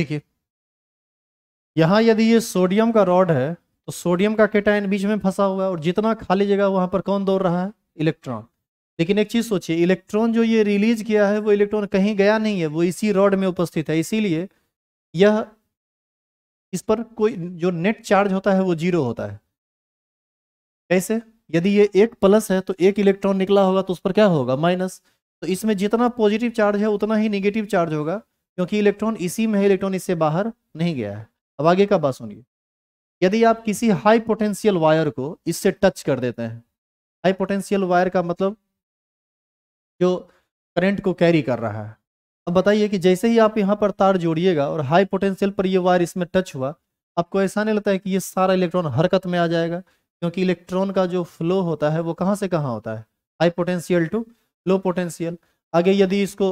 देखिए यहां यदि ये सोडियम का रॉड है तो सोडियम का केटाइन बीच में फंसा हुआ है और जितना खाली जगह वहां पर कौन दौड़ रहा है इलेक्ट्रॉन लेकिन एक चीज़ सोचिए इलेक्ट्रॉन जो ये रिलीज किया है वो इलेक्ट्रॉन कहीं गया नहीं है वो इसी रॉड में उपस्थित है इसीलिए यह इस पर कोई जो नेट चार्ज होता है वो जीरो होता है कैसे यदि ये एक प्लस है तो एक इलेक्ट्रॉन निकला होगा तो उस पर क्या होगा माइनस तो इसमें जितना पॉजिटिव चार्ज है उतना ही निगेटिव चार्ज होगा क्योंकि इलेक्ट्रॉन इसी में है इलेक्ट्रॉन इससे बाहर नहीं गया है अब आगे का बात सुनिए यदि आप किसी हाई पोटेंशियल वायर को इससे टच कर देते हैं हाई पोटेंशियल वायर का मतलब जो करंट को कैरी कर रहा है अब बताइए कि जैसे ही आप यहाँ पर तार जोड़िएगा और हाई पोटेंशियल पर यह वायर इसमें टच हुआ आपको ऐसा नहीं लगता है कि ये सारा इलेक्ट्रॉन हरकत में आ जाएगा क्योंकि इलेक्ट्रॉन का जो फ्लो होता है वो कहाँ से कहाँ होता है high potential to low potential आगे यदि इसको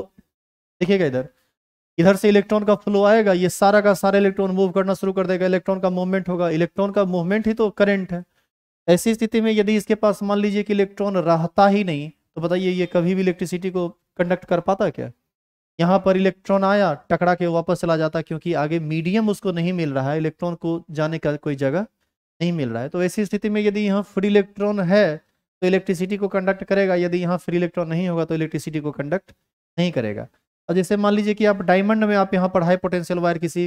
देखिएगा इधर इधर से इलेक्ट्रॉन का फ्लो आएगा ये सारा का सारा इलेक्ट्रॉन मूव करना शुरू कर देगा इलेक्ट्रॉन का मूवमेंट होगा इलेक्ट्रॉन का मूवमेंट ही तो करंट है ऐसी स्थिति में यदि इसके पास मान लीजिए कि इलेक्ट्रॉन रहता ही नहीं तो बताइए ये कभी भी इलेक्ट्रिसिटी को कंडक्ट कर पाता क्या यहाँ पर इलेक्ट्रॉन आया टकरा के वापस चला जाता क्योंकि आगे मीडियम उसको नहीं मिल रहा है इलेक्ट्रॉन को जाने का कोई जगह नहीं मिल रहा है तो ऐसी स्थिति में यदि यहाँ फ्री इलेक्ट्रॉन है तो इलेक्ट्रिसिटी को कंडक्ट करेगा यदि यहाँ फ्री इलेक्ट्रॉन नहीं होगा तो इलेक्ट्रिसिटी को कंडक्ट नहीं करेगा अब जैसे मान लीजिए कि आप डायमंड में आप यहाँ पर हाई पोटेंशियल वायर किसी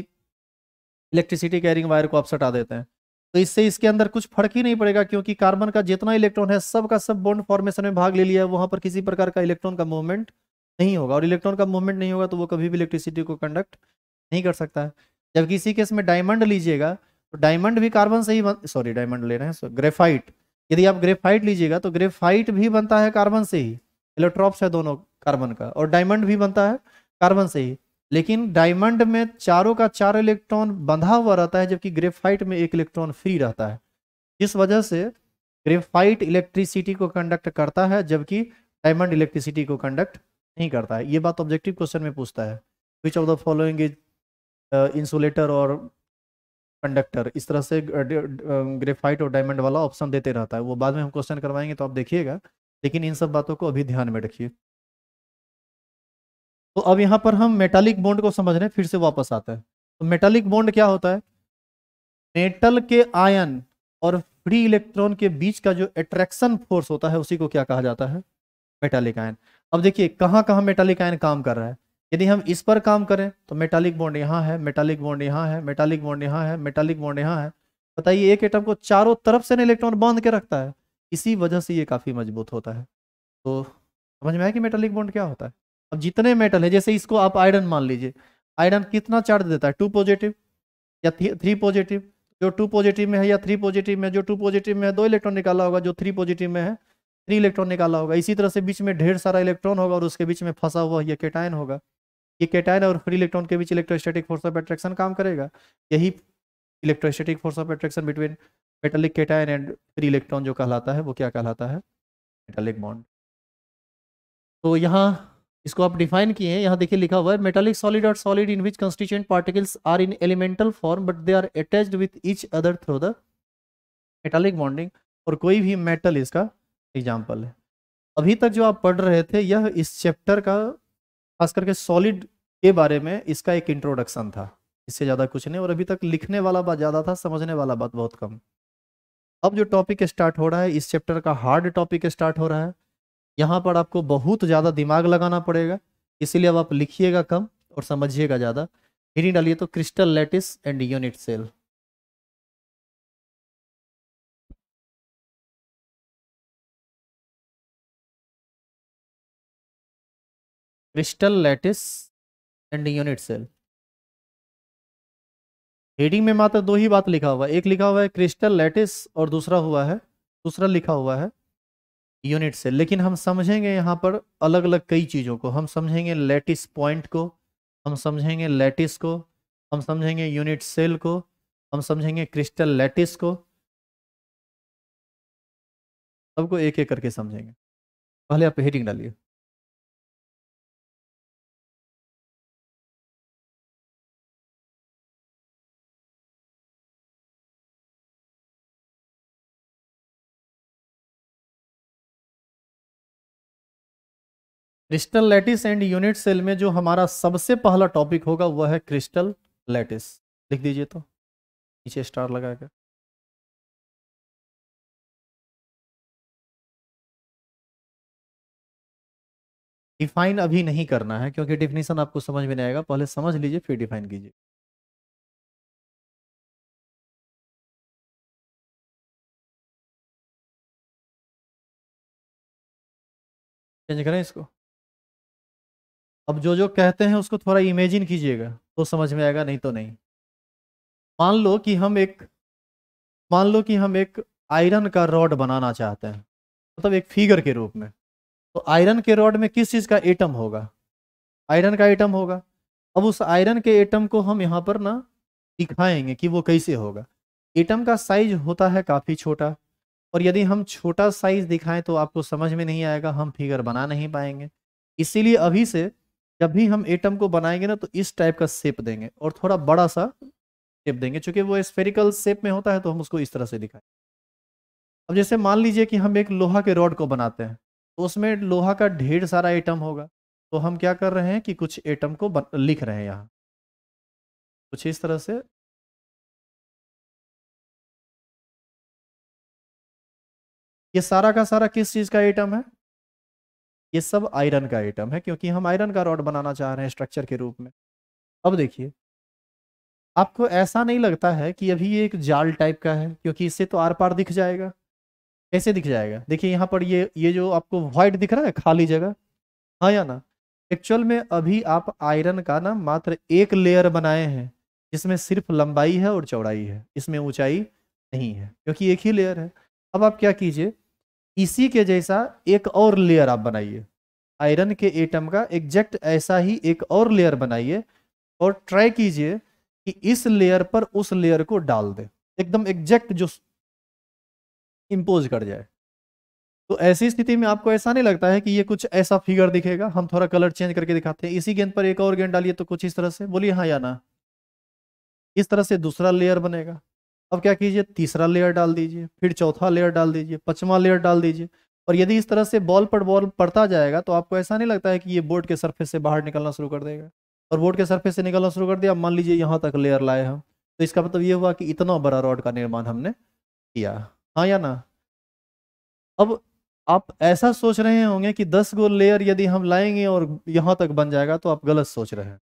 इलेक्ट्रिसिटी कैरिंग वायर को आप सटा देते हैं तो इससे इसके अंदर कुछ फर्क ही नहीं पड़ेगा क्योंकि कार्बन का जितना इलेक्ट्रॉन है सब का सब बॉन्ड फॉर्मेशन में भाग ले लिया है वहाँ पर किसी प्रकार का इलेक्ट्रॉन का मूवमेंट नहीं होगा और इलेक्ट्रॉन का मूवमेंट नहीं होगा तो वो कभी भी इलेक्ट्रिसिटी को कंडक्ट नहीं कर सकता है जबकि इसी केस में डायमंड लीजिएगा तो डायमंड भी कार्बन से ही सॉरी डायमंड ले रहे हैं ग्रेफाइट यदि आप ग्रेफाइट लीजिएगा तो ग्रेफाइट भी बनता है कार्बन से ही इलेक्ट्रॉप्स है दोनों कार्बन का और डायमंड भी बनता है कार्बन से ही लेकिन डायमंड में चारों का चार इलेक्ट्रॉन बंधा हुआ रहता है जबकि ग्रेफाइट में एक इलेक्ट्रॉन फ्री रहता है इस वजह से ग्रेफाइट इलेक्ट्रिसिटी को कंडक्ट करता है जबकि डायमंड इलेक्ट्रिसिटी को कंडक्ट नहीं करता है ये बात ऑब्जेक्टिव क्वेश्चन में पूछता है which of the following is insulator और कंडक्टर इस तरह से ग्रेफाइट uh, uh, और डायमंड वाला ऑप्शन देते रहता है वो बाद में हम क्वेश्चन करवाएंगे तो आप देखिएगा लेकिन इन सब बातों को अभी ध्यान में रखिए तो अब यहां पर हम मेटालिक बॉन्ड को समझ रहे हैं फिर से वापस आता है तो मेटालिक बॉन्ड क्या होता है मेटल के आयन और फ्री इलेक्ट्रॉन के बीच का जो एट्रैक्शन फोर्स होता है उसी को क्या कहा जाता है मेटालिक आयन अब देखिए कहां कहां मेटालिक आयन काम कर रहा है यदि हम इस पर काम करें तो मेटालिक बॉन्ड यहाँ है मेटालिक बॉन्ड यहाँ है मेटालिक बॉन्ड यहाँ है मेटालिक बॉन्ड यहाँ है बताइए एक एटम को चारों तरफ से इलेक्ट्रॉन बांध के रखता है इसी वजह से ये काफ़ी मजबूत होता है तो समझ में आया कि मेटलिक बॉन्ड क्या होता है अब जितने मेटल है जैसे इसको आप आयरन मान लीजिए आयरन कितना चार्ज देता है टू पॉजिटिव या थ्री पॉजिटिव जो टू पॉजिटिव में है या थ्री पॉजिटिव में जो टू पॉजिटिव में है दो इलेक्ट्रॉन निकाला होगा जो थ्री पॉजिटिव में है थ्री इलेक्ट्रॉन निकाला होगा इसी तरह से बीच में ढेर सारा इलेक्ट्रॉन होगा और उसके बीच में फंसा हुआ यह केटाइन होगा ये केटाइन और फ्री इलेक्ट्रॉन के बीच इलेक्ट्रोस्टैटिक फोर्स ऑफ एट्रैक्शन काम करेगा यही electrostatic force of attraction between metallic cation and free electron जो कहलाता है वो क्या कहलाता है मेटालिक बॉन्ड तो यहाँ इसको आप डिफाइन किए हैं यहाँ देखिए लिखा हुआ है मेटालिक सॉलिड और solid in which constituent particles are in elemental form but they are attached with each other through the metallic bonding और कोई भी मेटल इसका एग्जाम्पल है अभी तक जो आप पढ़ रहे थे यह इस चैप्टर का खास करके सॉलिड के बारे में इसका एक इंट्रोडक्शन था इससे ज़्यादा कुछ नहीं और अभी तक लिखने वाला बात ज़्यादा था समझने वाला बात बहुत कम अब जो टॉपिक स्टार्ट हो रहा है इस चैप्टर का हार्ड टॉपिक स्टार्ट हो रहा है यहाँ पर आपको बहुत ज़्यादा दिमाग लगाना पड़ेगा इसीलिए अब आप लिखिएगा कम और समझिएगा ज़्यादा हिनी डालिए तो crystal lattice and unit cell crystal lattice and unit cell heading में मात्र दो ही बात लिखा हुआ है एक लिखा हुआ है क्रिस्टल लैटिस और दूसरा हुआ है दूसरा लिखा हुआ है यूनिट से लेकिन हम समझेंगे यहाँ पर अलग अलग कई चीज़ों को हम समझेंगे लेटिस पॉइंट को हम समझेंगे लेटिस को हम समझेंगे यूनिट सेल को हम समझेंगे क्रिस्टल लेटिस को सबको एक एक करके समझेंगे पहले आप हेडिंग डालिए crystal lattice and unit cell में जो हमारा सबसे पहला टॉपिक होगा वह है क्रिस्टल लैटिस लिख दीजिए तो नीचे स्टार लगाकर डिफाइन अभी नहीं करना है क्योंकि डिफिनीशन आपको समझ में नहीं आएगा पहले समझ लीजिए फिर डिफाइन कीजिए चेंज करें इसको अब जो जो कहते हैं उसको थोड़ा इमेजिन कीजिएगा तो समझ में आएगा नहीं तो नहीं मान लो कि हम एक मान लो कि हम एक आयरन का रॉड बनाना चाहते हैं मतलब तो एक फिगर के रूप में तो आयरन के रॉड में किस चीज़ का एटम होगा आयरन का एटम होगा अब उस आयरन के एटम को हम यहाँ पर ना दिखाएंगे कि वो कैसे होगा एटम का साइज होता है काफ़ी छोटा और यदि हम छोटा साइज दिखाएं तो आपको समझ में नहीं आएगा हम फिगर बना नहीं पाएंगे इसीलिए अभी से जब भी हम एटम को बनाएंगे ना तो इस टाइप का शेप देंगे और थोड़ा बड़ा सा शेप देंगे चूंकि वो स्फेरिकल शेप में होता है तो हम उसको इस तरह से दिखाएंगे अब जैसे मान लीजिए कि हम एक लोहा के रॉड को बनाते हैं तो उसमें लोहा का ढेर सारा एटम होगा तो हम क्या कर रहे हैं कि कुछ एटम को बन... लिख रहे हैं यहाँ कुछ इस तरह से ये सारा का सारा किस चीज़ का एटम है ये सब आयरन का आइटम है क्योंकि हम आयरन का रॉड बनाना चाह रहे हैं स्ट्रक्चर के रूप में अब देखिए आपको ऐसा नहीं लगता है कि अभी ये एक जाल टाइप का है क्योंकि इससे तो आर पार दिख जाएगा कैसे दिख जाएगा देखिए यहाँ पर ये ये जो आपको व्हाइट दिख रहा है खाली जगह हाँ या ना एक्चुअल में अभी आप आयरन का ना मात्र एक लेयर बनाए हैं जिसमें सिर्फ लंबाई है और चौड़ाई है इसमें ऊंचाई नहीं है क्योंकि एक ही लेयर है अब आप क्या कीजिए इसी के जैसा एक और लेयर आप बनाइए आयरन के एटम का एग्जैक्ट ऐसा ही एक और लेयर बनाइए और ट्राई कीजिए कि इस लेयर पर उस लेयर को डाल दे एकदम एग्जैक्ट जो इम्पोज कर जाए तो ऐसी स्थिति में आपको ऐसा नहीं लगता है कि ये कुछ ऐसा फिगर दिखेगा हम थोड़ा कलर चेंज करके दिखाते हैं इसी गेंद पर एक और गेंद डालिए तो कुछ इस तरह से बोलिए हाँ या ना इस तरह से दूसरा लेयर बनेगा अब क्या कीजिए तीसरा लेयर डाल दीजिए फिर चौथा लेयर डाल दीजिए पचवा लेयर डाल दीजिए और यदि इस तरह से बॉल पर बॉल पड़ता जाएगा तो आपको ऐसा नहीं लगता है कि ये बोर्ड के सरफेस से बाहर निकलना शुरू कर देगा और बोर्ड के सरफेस से निकलना शुरू कर दिया मान लीजिए यहाँ तक लेयर लाए हम तो इसका मतलब ये हुआ कि इतना बड़ा रॉड का निर्माण हमने किया हाँ या ना अब आप ऐसा सोच रहे होंगे कि दस गो लेयर यदि हम लाएंगे और यहाँ तक बन जाएगा तो आप गलत सोच रहे हैं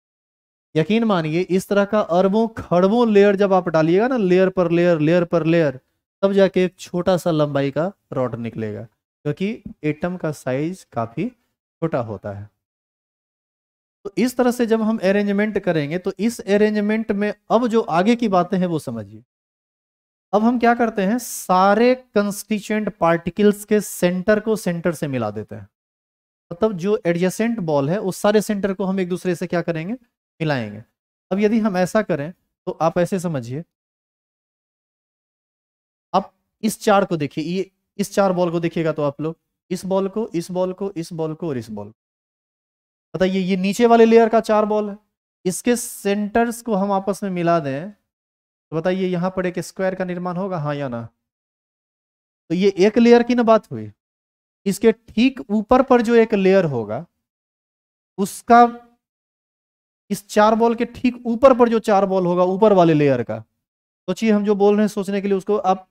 यकीन मानिए इस तरह का अरबों खड़बों लेयर जब आप डालिएगा ना लेयर पर लेयर लेयर पर लेयर तब जाके एक छोटा सा लंबाई का रॉड निकलेगा क्योंकि एटम का साइज काफी छोटा होता है तो इस तरह से जब हम अरेंजमेंट करेंगे तो इस अरेंजमेंट में अब जो आगे की बातें हैं वो समझिए अब हम क्या करते हैं सारे कंस्टिट्यूएंट पार्टिकल्स के सेंटर को सेंटर से मिला देते हैं मतलब जो एडजेसेंट बॉल है उस सारे सेंटर को हम एक दूसरे से क्या करेंगे मिलाएंगे अब यदि हम ऐसा करें तो आप ऐसे समझिए आप इस चार को देखिए ये इस चार बॉल को देखिएगा तो आप लोग इस बॉल को इस बॉल को इस बॉल को और इस बॉल को बताइए ये नीचे वाले लेयर का चार बॉल है इसके सेंटर्स को हम आपस में मिला दें तो बताइए यहाँ पर एक स्क्वायर का निर्माण होगा हाँ या ना तो ये एक लेयर की ना बात हुई इसके ठीक ऊपर पर जो एक लेयर होगा उसका इस चार बॉल के ठीक ऊपर पर जो चार बॉल होगा ऊपर वाले लेयर का सोचिए तो हम जो बोल रहे हैं सोचने के लिए उसको आप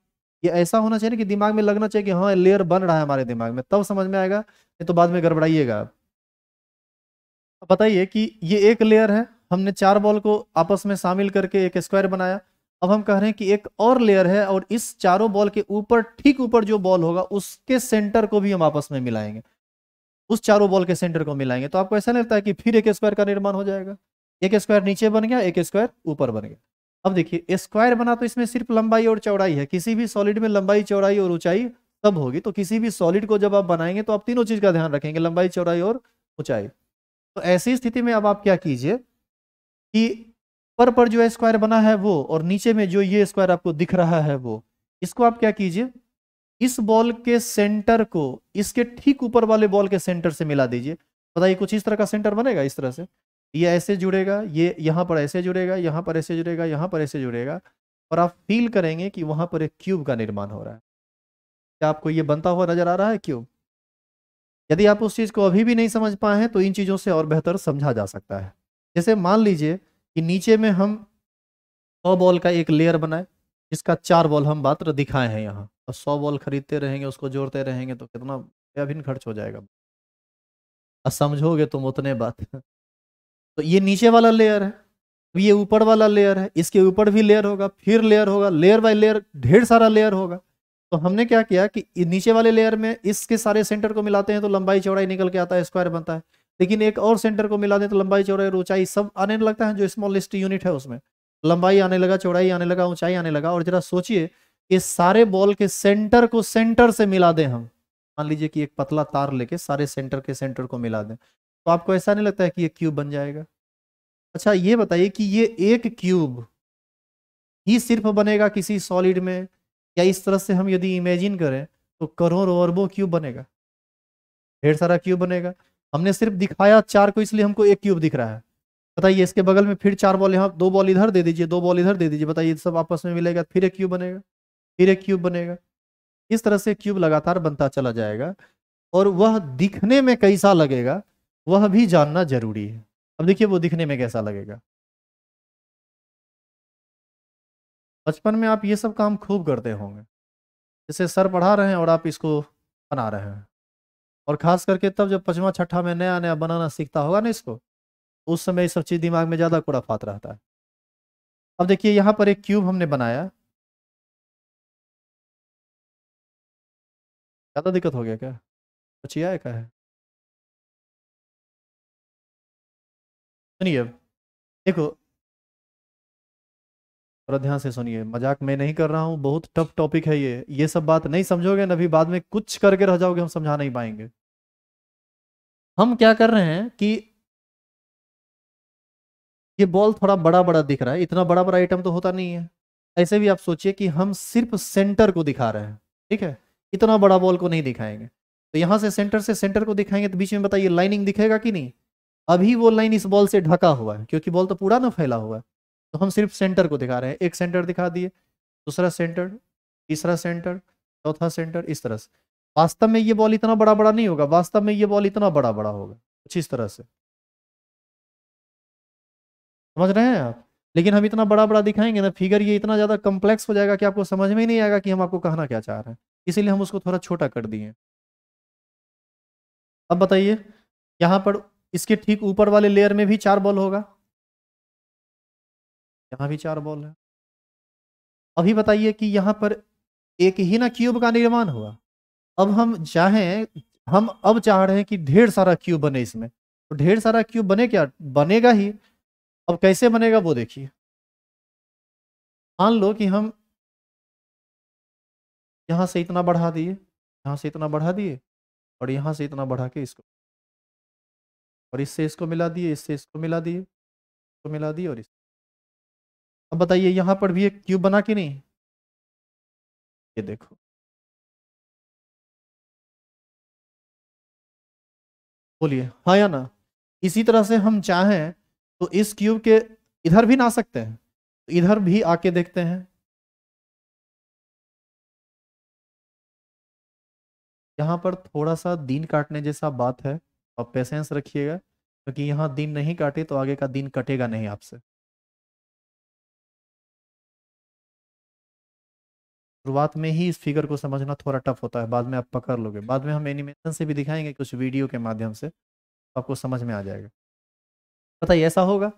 ये ऐसा होना चाहिए कि दिमाग में लगना चाहिए कि हाँ लेयर बन रहा है हमारे दिमाग में तब समझ में आएगा नहीं तो बाद में गड़बड़ाइएगा आप बताइए कि ये एक लेयर है हमने चार बॉल को आपस में शामिल करके एक स्क्वायर बनाया अब हम कह रहे हैं कि एक और लेयर है और इस चारों बॉल के ऊपर ठीक ऊपर जो बॉल होगा उसके सेंटर को भी हम आपस में मिलाएंगे उस चारों बॉल के सेंटर को मिलाएंगे तो आपको ऐसा नहीं लगता है कि फिर एक स्क्वायर का निर्माण हो जाएगा एक स्क्वायर नीचे बन गया एक स्क्वायर ऊपर बन गया अब देखिए स्क्वायर बना तो इसमें सिर्फ लंबाई और चौड़ाई है किसी भी सॉलिड में लंबाई चौड़ाई और ऊंचाई सब होगी तो किसी भी सॉलिड को जब आप बनाएंगे तो आप तीनों चीज का ध्यान रखेंगे लंबाई चौड़ाई और ऊंचाई तो ऐसी स्थिति में अब आप क्या कीजिए कि ऊपर पर जो स्क्वायर बना है वो और नीचे में जो ये स्क्वायर आपको दिख रहा है वो इसको आप क्या कीजिए इस बॉल के सेंटर को इसके ठीक ऊपर वाले बॉल के सेंटर से मिला दीजिए बताइए कुछ इस तरह का सेंटर बनेगा इस तरह से ये ऐसे जुड़ेगा ये यहाँ पर ऐसे जुड़ेगा यहाँ पर ऐसे जुड़ेगा यहाँ पर ऐसे जुड़ेगा और आप फील करेंगे कि वहाँ पर एक क्यूब का निर्माण हो रहा है क्या आपको ये बनता हुआ नजर आ रहा है क्यूब यदि आप उस चीज़ को अभी भी नहीं समझ पाए हैं तो इन चीज़ों से और बेहतर समझा जा सकता है जैसे मान लीजिए कि नीचे में हम सौ बॉल का एक लेयर बनाए जिसका चार बॉल हम मात्र दिखाए हैं यहाँ और तो सौ बॉल खरीदते रहेंगे उसको जोड़ते रहेंगे तो कितना भिन्न खर्च हो जाएगा समझोगे तुम उतने बात तो ये नीचे वाला लेयर है तो ये ऊपर वाला लेयर है इसके ऊपर भी लेयर होगा फिर लेयर होगा लेयर बाय लेयर ढेर सारा लेयर होगा तो हमने क्या किया कि नीचे वाले लेयर में इसके सारे सेंटर को मिलाते हैं तो लंबाई चौड़ाई निकल के आता है स्क्वायर बनता है लेकिन एक और सेंटर को मिला दें तो लंबाई चौड़ाई और ऊंचाई सब आने लगता है जो स्मॉलेस्ट यूनिट है उसमें लंबाई आने लगा चौड़ाई आने लगा ऊंचाई आने लगा और जरा सोचिए कि सारे बॉल के सेंटर को सेंटर से मिला दें हम मान लीजिए कि एक पतला तार लेके सारे सेंटर के सेंटर को मिला दें तो आपको ऐसा नहीं लगता है कि ये क्यूब बन जाएगा अच्छा ये बताइए कि ये एक क्यूब ही सिर्फ बनेगा किसी सॉलिड में या इस तरह से हम यदि इमेजिन करें तो करोड़ों अरबों क्यूब बनेगा ढेर सारा क्यूब बनेगा हमने सिर्फ दिखाया चार को इसलिए हमको एक क्यूब दिख रहा है बताइए इसके बगल में फिर चार बॉल यहाँ दो बॉल इधर दे दीजिए दो बॉल इधर दे दीजिए बताइए सब आपस में मिलेगा फिर एक क्यूब बनेगा फिर एक क्यूब बनेगा इस तरह से क्यूब लगातार बनता चला जाएगा और वह दिखने में कैसा लगेगा वह भी जानना जरूरी है अब देखिए वो दिखने में कैसा लगेगा बचपन में आप ये सब काम खूब करते होंगे जैसे सर पढ़ा रहे हैं और आप इसको बना रहे हैं और खास करके तब जब पचवा छठा में नया नया बनाना सीखता होगा ना इसको तो उस समय ये सब चीज़ दिमाग में ज़्यादा कुड़ाफात रहता है अब देखिए यहाँ पर एक क्यूब हमने बनाया ज़्यादा दिक्कत हो गया क्या बचिया क्या है सुनिए देखो ध्यान से सुनिए मजाक मैं नहीं कर रहा हूं बहुत टफ टॉपिक है ये ये सब बात नहीं समझोगे ना अभी बाद में कुछ करके रह जाओगे हम समझा नहीं पाएंगे हम क्या कर रहे हैं कि ये बॉल थोड़ा बड़ा बड़ा दिख रहा है इतना बड़ा बड़ा आइटम तो होता नहीं है ऐसे भी आप सोचिए कि हम सिर्फ सेंटर को दिखा रहे हैं ठीक है इतना बड़ा बॉल को नहीं दिखाएंगे तो यहां से सेंटर से सेंटर को दिखाएंगे तो बीच में बताइए लाइनिंग दिखेगा कि नहीं अभी वो लाइन इस बॉल से ढका हुआ है क्योंकि बॉल तो पूरा ना फैला हुआ है तो हम सिर्फ सेंटर को दिखा रहे हैं एक सेंटर दिखा दिए दूसरा सेंटर तीसरा सेंटर चौथा सेंटर इस तरह से वास्तव में ये बॉल इतना बड़ा बड़ा नहीं होगा वास्तव में ये बॉल इतना बड़ा बड़ा होगा कुछ इस तरह से समझ रहे हैं आप लेकिन हम इतना बड़ा बड़ा दिखाएंगे ना फिगर ये इतना ज़्यादा कम्प्लेक्स हो जाएगा कि आपको समझ में ही नहीं आएगा कि हम आपको कहना क्या चाह रहे हैं इसीलिए हम उसको थोड़ा छोटा कर दिए अब बताइए यहाँ पर इसके ठीक ऊपर वाले लेयर में भी चार बॉल होगा यहां भी चार बॉल है अभी बताइए कि यहां पर एक ही ना क्यूब का निर्माण हुआ अब हम चाहें हम अब चाह रहे हैं कि ढेर सारा क्यूब बने इसमें तो ढेर सारा क्यूब बने क्या बनेगा ही अब कैसे बनेगा वो देखिए मान लो कि हम यहाँ से इतना बढ़ा दिए यहाँ से इतना बढ़ा दिए और यहां से इतना बढ़ा के इसको और इससे इसको मिला दिए इससे इसको मिला दिए इसको मिला दिए और इस अब बताइए यहाँ पर भी एक क्यूब बना कि नहीं ये देखो बोलिए हाँ या ना इसी तरह से हम चाहें तो इस क्यूब के इधर भी ना सकते हैं तो इधर भी आके देखते हैं यहां पर थोड़ा सा दिन काटने जैसा बात है और पेशेंस रखिएगा क्योंकि तो यहाँ दिन नहीं काटे तो आगे का दिन कटेगा नहीं आपसे शुरुआत में ही इस फिगर को समझना थोड़ा टफ होता है बाद में आप पकड़ लोगे बाद में हम एनिमेशन से भी दिखाएंगे कुछ वीडियो के माध्यम से तो आपको समझ में आ जाएगा बताइए ऐसा होगा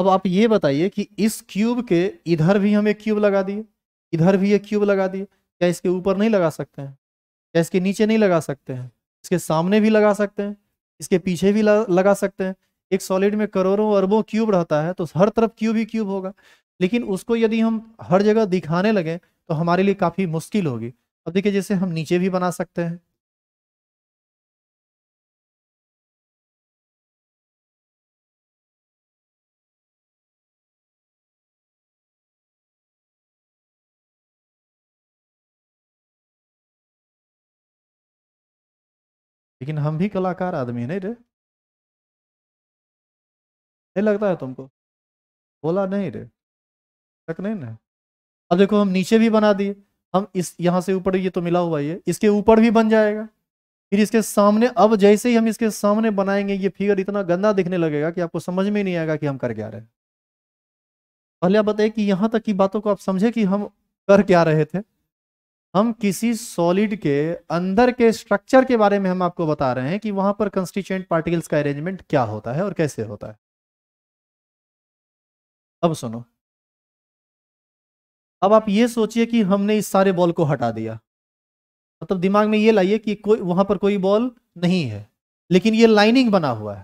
अब आप ये बताइए कि इस क्यूब के इधर भी हम एक क्यूब लगा दिए इधर भी एक क्यूब लगा दिए क्या इसके ऊपर नहीं लगा सकते हैं क्या इसके नीचे नहीं लगा सकते हैं इसके सामने भी लगा सकते हैं इसके पीछे भी लगा सकते हैं एक सॉलिड में करोड़ों अरबों क्यूब रहता है तो हर तरफ क्यूब ही क्यूब होगा लेकिन उसको यदि हम हर जगह दिखाने लगे तो हमारे लिए काफ़ी मुश्किल होगी अब देखिए जैसे हम नीचे भी बना सकते हैं लेकिन हम भी कलाकार आदमी है नहीं रे नहीं लगता है तुमको बोला नहीं रे तक नहीं ना अब देखो हम नीचे भी बना दिए हम इस यहां से ऊपर ये तो मिला हुआ ये इसके ऊपर भी बन जाएगा फिर इसके सामने अब जैसे ही हम इसके सामने बनाएंगे ये फिगर इतना गंदा दिखने लगेगा कि आपको समझ में नहीं आएगा कि हम कर क्या रहे पहले आप बताइए कि यहां तक की बातों को आप समझे कि हम कर क्या रहे थे हम किसी सॉलिड के अंदर के स्ट्रक्चर के बारे में हम आपको बता रहे हैं कि वहां पर कंस्टिट्यूएंट पार्टिकल्स का अरेंजमेंट क्या होता है और कैसे होता है अब सुनो अब आप ये सोचिए कि हमने इस सारे बॉल को हटा दिया मतलब दिमाग में ये लाइए कि कोई वहां पर कोई बॉल नहीं है लेकिन ये लाइनिंग बना हुआ है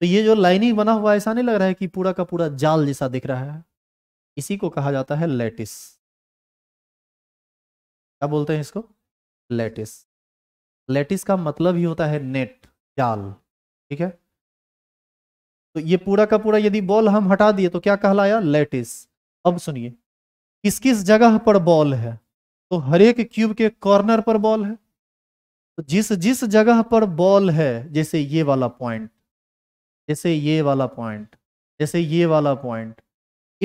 तो ये जो लाइनिंग बना हुआ है ऐसा नहीं लग रहा है कि पूरा का पूरा जाल जैसा दिख रहा है इसी को कहा जाता है लेटिस क्या बोलते हैं इसको लेटिस लेटिस का मतलब ही होता है नेट जाल ठीक है तो ये पूरा का पूरा यदि बॉल हम हटा दिए तो क्या कहलाया लेटिस अब सुनिए किस किस जगह पर बॉल है तो हर एक क्यूब के कॉर्नर पर बॉल है तो जिस जिस जगह पर बॉल है जैसे ये वाला पॉइंट जैसे ये वाला पॉइंट जैसे ये वाला पॉइंट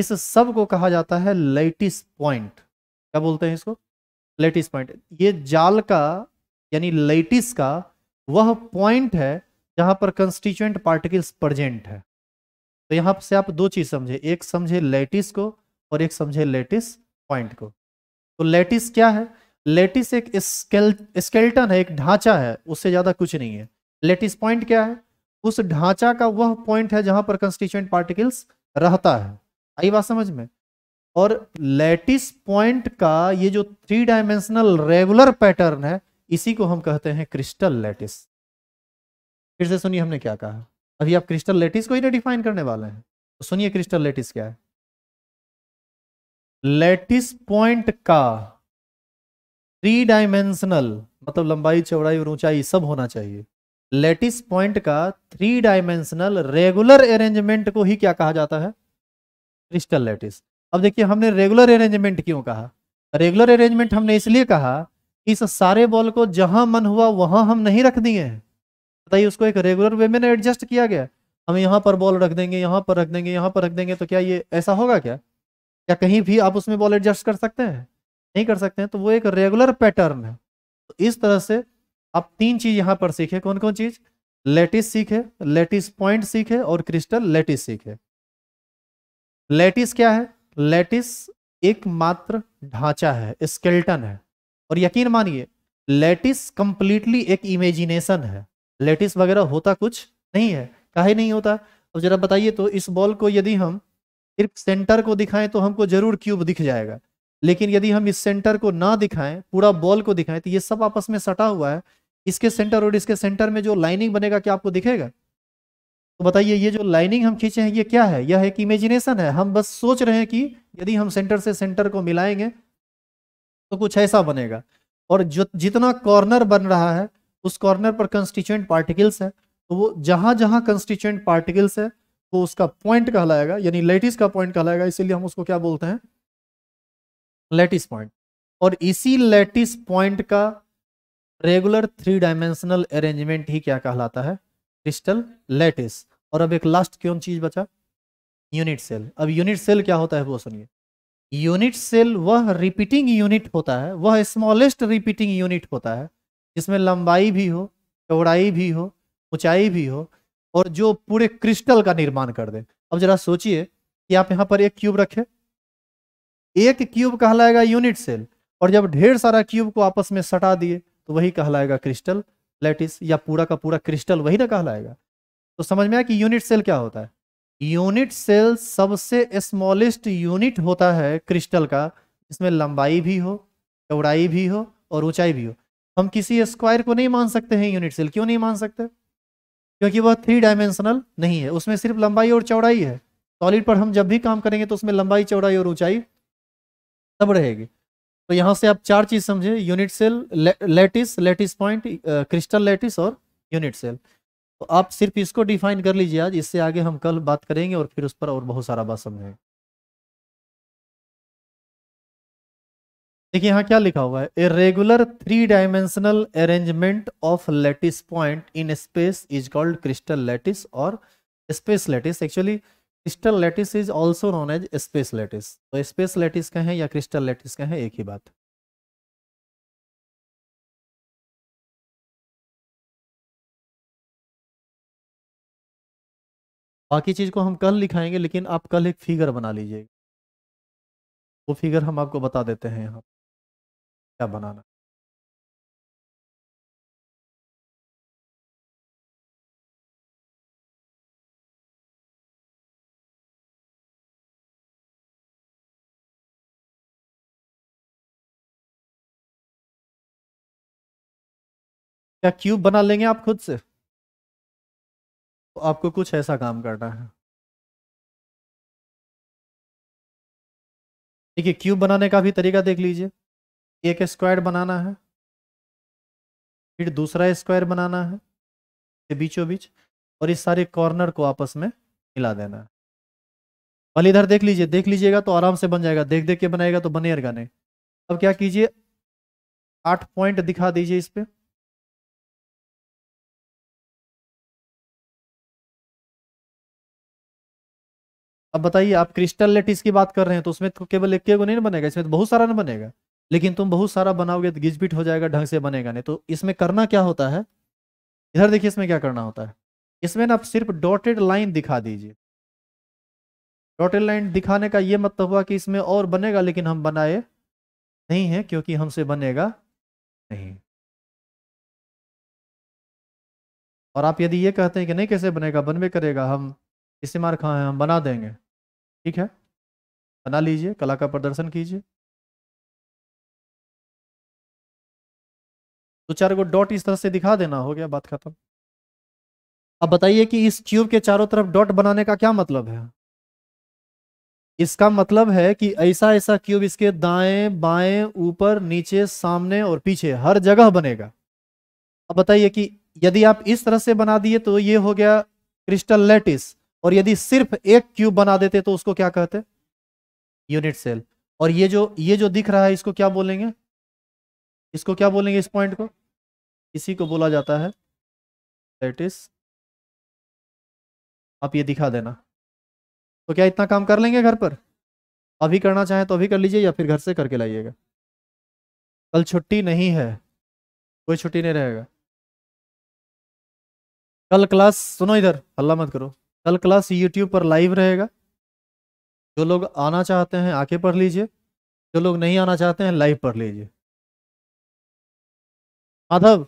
इस सब को कहा जाता है लेटिस पॉइंट क्या बोलते हैं इसको लेटिस पॉइंट ये जाल का यानी लेटिस का वह पॉइंट है जहां पर कंस्टिट्यूएंट पार्टिकल्स प्रजेंट है तो यहां से आप दो चीज़ समझे एक समझे लेटिस को और एक समझे लेटिस पॉइंट को तो लेटिस क्या है लेटिस एक स्केल्टन है एक ढांचा है उससे ज़्यादा कुछ नहीं है लेटिस पॉइंट क्या है उस ढांचा का वह पॉइंट है जहां पर कंस्टिट्यूएंट पार्टिकल्स रहता है आई बात समझ में और लेटिस पॉइंट का ये जो थ्री डायमेंशनल रेगुलर पैटर्न है इसी को हम कहते हैं क्रिस्टल लेटिस फिर से सुनिए हमने क्या कहा अभी आप क्रिस्टल लेटिस को ही डिफाइन करने वाले हैं तो सुनिए क्रिस्टल लेटिस क्या है लेटिस पॉइंट का थ्री डायमेंशनल मतलब लंबाई चौड़ाई और ऊंचाई सब होना चाहिए लेटिस पॉइंट का थ्री डायमेंशनल रेगुलर अरेंजमेंट को ही क्या कहा जाता है क्रिस्टल लेटिस अब देखिए हमने रेगुलर अरेंजमेंट क्यों कहा रेगुलर अरेंजमेंट हमने इसलिए कहा कि इस सारे बॉल को जहां मन हुआ वहां हम नहीं रख दिए हैं बताइए उसको एक रेगुलर वे में एडजस्ट किया गया हम यहाँ पर बॉल रख देंगे यहाँ पर रख देंगे यहाँ पर रख देंगे तो क्या ये ऐसा होगा क्या क्या कहीं भी आप उसमें बॉल एडजस्ट कर सकते हैं नहीं कर सकते हैं तो वो एक रेगुलर पैटर्न है तो इस तरह से आप तीन चीज यहाँ पर सीखे कौन कौन चीज लेटिस सीखे लेटिस पॉइंट सीखे और क्रिस्टल लेटिस सीखे लेटिस क्या है लेटिस एकमात्र ढांचा है स्केल्टन है और यकीन मानिए लेटिस कंप्लीटली एक इमेजिनेशन है लेटिस वगैरह होता कुछ नहीं है काहे नहीं होता अब जरा बताइए तो इस बॉल को यदि हम सिर्फ सेंटर को दिखाएं तो हमको जरूर क्यूब दिख जाएगा लेकिन यदि हम इस सेंटर को ना दिखाएं पूरा बॉल को दिखाएं तो ये सब आपस में सटा हुआ है इसके सेंटर और इसके सेंटर में जो लाइनिंग बनेगा क्या आपको दिखेगा तो बताइए ये जो लाइनिंग हम खींचे हैं ये क्या है यह एक इमेजिनेशन है हम बस सोच रहे हैं कि यदि हम सेंटर से सेंटर को मिलाएंगे तो कुछ ऐसा बनेगा और जो जितना कॉर्नर बन रहा है उस कॉर्नर पर कंस्टिट्यूएंट पार्टिकल्स है तो वो जहां जहां कंस्टिट्यूएंट पार्टिकल्स है वो उसका पॉइंट कहलाएगा यानी लेटिस का पॉइंट कहलाएगा इसीलिए हम उसको क्या बोलते हैं लेटिस पॉइंट और इसी लेटिस पॉइंट का रेगुलर थ्री डायमेंशनल अरेंजमेंट ही क्या कहलाता है क्रिस्टल लेटिस और अब एक लास्ट क्यों चीज बचा यूनिट सेल अब यूनिट सेल क्या होता है वो सुनिए यूनिट सेल वह रिपीटिंग यूनिट होता है वह स्मॉलेस्ट रिपीटिंग यूनिट होता है जिसमें लंबाई भी हो चौड़ाई भी हो ऊंचाई भी हो और जो पूरे क्रिस्टल का निर्माण कर दे अब जरा सोचिए कि आप यहाँ पर एक क्यूब रखें एक क्यूब कहलाएगा यूनिट सेल और जब ढेर सारा क्यूब को आपस में सटा दिए तो वही कहलाएगा क्रिस्टल लेटिस या पूरा का पूरा क्रिस्टल वही ना कहलाएगा तो समझ में आया कि यूनिट सेल क्या होता है यूनिट सेल सबसे स्मॉलेस्ट यूनिट होता है क्रिस्टल का जिसमें लंबाई भी हो चौड़ाई भी हो और ऊंचाई भी हो हम किसी स्क्वायर को नहीं मान सकते हैं यूनिट सेल क्यों नहीं मान सकते क्योंकि वह थ्री डायमेंशनल नहीं है उसमें सिर्फ लंबाई और चौड़ाई है सॉलिड पर हम जब भी काम करेंगे तो उसमें लंबाई चौड़ाई और ऊंचाई सब रहेगी तो यहाँ से आप चार चीज समझे unit cell lattice lattice point crystal lattice और यूनिट सेल तो आप सिर्फ इसको डिफाइन कर लीजिए आज इससे आगे हम कल बात करेंगे और फिर उस पर और बहुत सारा बात समझेंगे देखिए यहाँ क्या लिखा हुआ है a regular three dimensional arrangement of lattice point in space is called crystal lattice और space lattice actually crystal lattice is also known as space lattice तो स्पेस लेटिस का है या क्रिस्टल लेटिस का है एक ही बात बाकी चीज को हम कल लिखाएंगे लेकिन आप कल एक फिगर बना लीजिएगा वो फिगर हम आपको बता देते हैं यहाँ क्या बनाना क्या क्यूब बना लेंगे आप खुद से तो आपको कुछ ऐसा काम करना है ठीक है क्यूब बनाने का भी तरीका देख लीजिए एक स्क्वायर बनाना है फिर दूसरा स्क्वायर बनाना है बीचों बीच और इस सारे कॉर्नर को आपस में मिला देना है पहले इधर देख लीजिए देख लीजिएगा तो आराम से बन जाएगा देख देख के बनाएगा तो बनेगा नहीं अब क्या कीजिए आठ पॉइंट दिखा दीजिए इस पर अब बताइए आप क्रिस्टल लेटिस की बात कर रहे हैं तो उसमें तो केवल एक नहीं बनेगा इसमें तो बहुत सारा ना बनेगा लेकिन तुम बहुत सारा बनाओगे तो गिजबिट हो जाएगा ढंग से बनेगा नहीं तो इसमें करना क्या होता है इधर देखिए इसमें क्या करना होता है इसमें ना आप सिर्फ डॉटेड लाइन दिखा दीजिए डॉटेड लाइन दिखाने का ये मतलब हुआ कि इसमें और बनेगा लेकिन हम बनाए नहीं है क्योंकि हमसे बनेगा नहीं और आप यदि ये कहते हैं कि नहीं कैसे बनेगा बनवे करेगा हम इसी मार हम बना देंगे ठीक है बना लीजिए कला का प्रदर्शन कीजिए दो चार को डॉट इस तरह से दिखा देना हो गया बात खत्म अब बताइए कि इस क्यूब के चारों तरफ डॉट बनाने का क्या मतलब है इसका मतलब है कि ऐसा ऐसा क्यूब इसके दाएं बाएं ऊपर नीचे सामने और पीछे हर जगह बनेगा अब बताइए कि यदि आप इस तरह से बना दिए तो ये हो गया क्रिस्टल लेटिस और यदि सिर्फ एक क्यूब बना देते तो उसको क्या कहते यूनिट सेल और ये जो ये जो दिख रहा है इसको क्या बोलेंगे इसको क्या बोलेंगे इस पॉइंट को इसी को बोला जाता है दैट इज आप ये दिखा देना तो क्या इतना काम कर लेंगे घर पर अभी करना चाहें तो अभी कर लीजिए या फिर घर से करके लाइएगा कल छुट्टी नहीं है कोई छुट्टी नहीं रहेगा कल क्लास सुनो इधर हल्ला मत करो कल क्लास यूट्यूब पर लाइव रहेगा जो लोग आना चाहते हैं आके पढ़ लीजिए जो लोग नहीं आना चाहते हैं लाइव पढ़ लीजिए माधव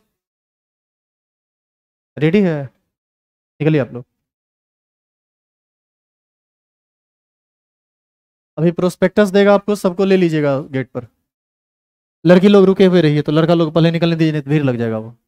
रेडी है निकलिए आप लोग अभी प्रोस्पेक्टस देगा आपको सबको ले लीजिएगा गेट पर लड़की लोग रुके हुए रहिए तो लड़का लोग पहले निकलने दीजिए नहीं तो भीड़ लग जाएगा वो